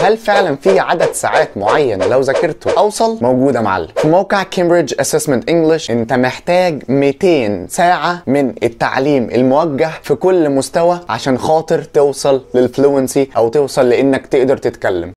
هل فعلا في عدد ساعات معين لو ذاكرته اوصل موجوده معلم في موقع كامبريدج اسسمنت انجلش انت محتاج 200 ساعه من التعليم الموجه في كل مستوى عشان خاطر توصل للفلوينسي او توصل لانك تقدر تتكلم